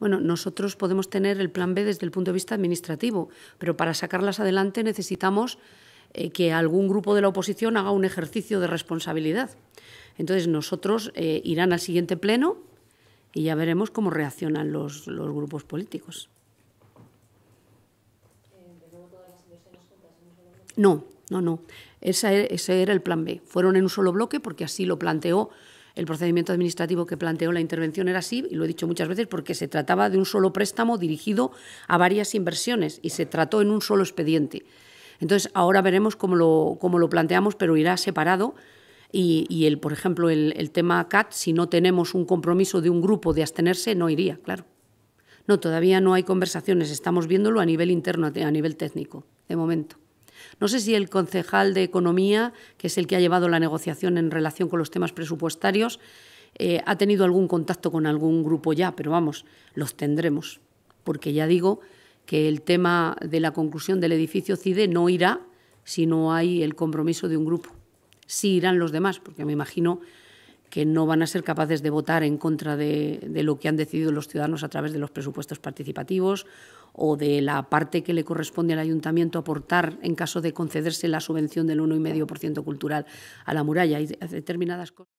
Bueno, nosotros podemos tener el plan B desde el punto de vista administrativo, pero para sacarlas adelante necesitamos eh, que algún grupo de la oposición haga un ejercicio de responsabilidad. Entonces, nosotros eh, irán al siguiente pleno y ya veremos cómo reaccionan los, grupos políticos. No, no, no. E, ese era el plan B. Fueron en un solo bloque porque así lo planteó el procedimiento administrativo que planteó la intervención era así, y lo he dicho muchas veces, porque se trataba de un solo préstamo dirigido a varias inversiones y se trató en un solo expediente. Entonces, ahora veremos cómo lo, lo planteamos, pero irá separado. Y, el, por ejemplo, el, el, tema CAT, si no tenemos un compromiso de un grupo de abstenerse, no iría, claro. No, todavía no hay conversaciones, estamos viéndolo a nivel interno, a nivel técnico, de momento. No sé si el concejal de Economía, que es el que ha llevado la negociación en relación con los temas presupuestarios, eh, ha tenido algún contacto con algún grupo ya, pero vamos, los tendremos, porque ya digo que el tema de la conclusión del edificio CIDE no irá si no hay el compromiso de un grupo. Sí irán los demás, porque me imagino que no van a ser capaces de votar en contra de, lo que han decidido los ciudadanos a través de los presupuestos participativos o de la parte que le corresponde al ayuntamiento aportar en caso de concederse la subvención del 1,5% cultural a la muralla y determinadas cosas.